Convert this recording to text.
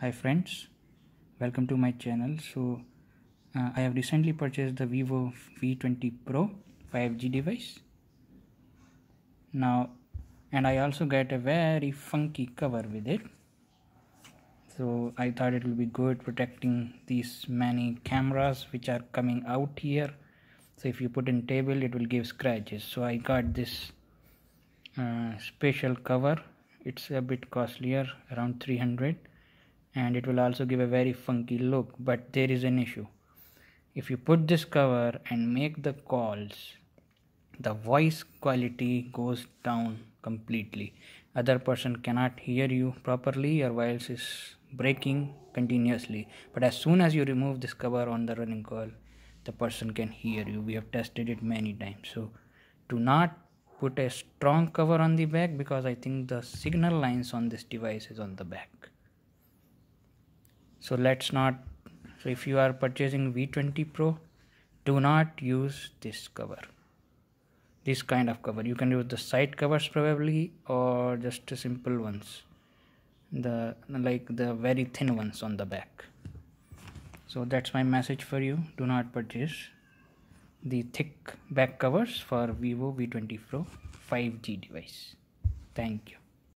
hi friends welcome to my channel so uh, i have recently purchased the vivo v20 pro 5g device now and i also get a very funky cover with it so i thought it will be good protecting these many cameras which are coming out here so if you put in table it will give scratches so i got this uh, special cover it's a bit costlier around 300 and it will also give a very funky look but there is an issue if you put this cover and make the calls the voice quality goes down completely other person cannot hear you properly your voice is breaking continuously but as soon as you remove this cover on the running call the person can hear you we have tested it many times so do not put a strong cover on the back because i think the signal lines on this device is on the back so let's not so if you are purchasing v20 pro do not use this cover this kind of cover you can use the side covers probably or just simple ones the like the very thin ones on the back so that's my message for you do not purchase the thick back covers for vivo v20 pro 5g device thank you